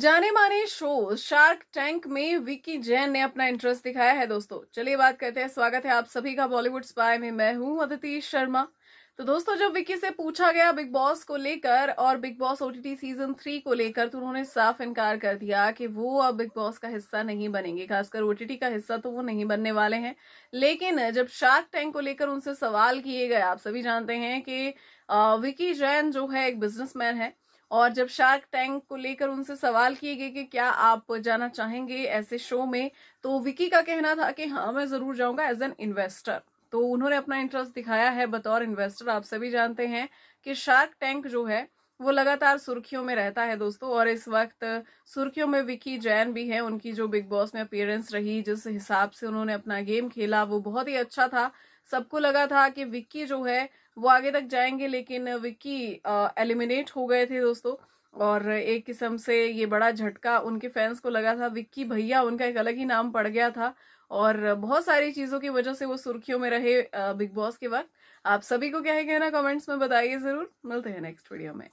जाने माने show shark tank में विकी जैन ने अपना इंटरेस्ट दिखाया है दोस्तों चलिए बात करते हैं स्वागत है आप सभी का बॉलीवुड स्पाई में मैं हूं अदिति शर्मा तो दोस्तों जब विकी से पूछा गया बिग बॉस को लेकर और Bigg Boss OTT season three को लेकर तो उन्होंने साफ इनकार कर दिया कि वो अब बिग बॉस का हिस्सा नहीं बनेंगे खासकर ओटीटी का हिस्सा तो वो नहीं बनने वाले हैं लेकिन जब शार्क टैंक को लेकर उनसे सवाल किए गए आप सभी जानते हैं कि विकी जैन जो है एक बिजनेसमैन है और जब शार्क टैंक को लेकर उनसे सवाल किए गए कि क्या आप जाना चाहेंगे ऐसे शो में तो विकी का कहना था कि हाँ मैं जरूर जाऊंगा एज एन इन्वेस्टर तो उन्होंने अपना इंटरेस्ट दिखाया है बतौर इन्वेस्टर आप सभी जानते हैं कि शार्क टैंक जो है वो लगातार सुर्खियों में रहता है दोस्तों और इस वक्त सुर्खियों में विकी जैन भी है उनकी जो बिग बॉस में अपियरेंस रही जिस हिसाब से उन्होंने अपना गेम खेला वो बहुत ही अच्छा था सबको लगा था कि विक्की जो है वो आगे तक जाएंगे लेकिन विक्की एलिमिनेट हो गए थे दोस्तों और एक किस्म से ये बड़ा झटका उनके फैंस को लगा था विक्की भैया उनका एक अलग ही नाम पड़ गया था और बहुत सारी चीज़ों की वजह से वो सुर्खियों में रहे बिग बॉस के बाद आप सभी को क्या है कहना कमेंट्स में बताइए ज़रूर मिलते हैं नेक्स्ट वीडियो में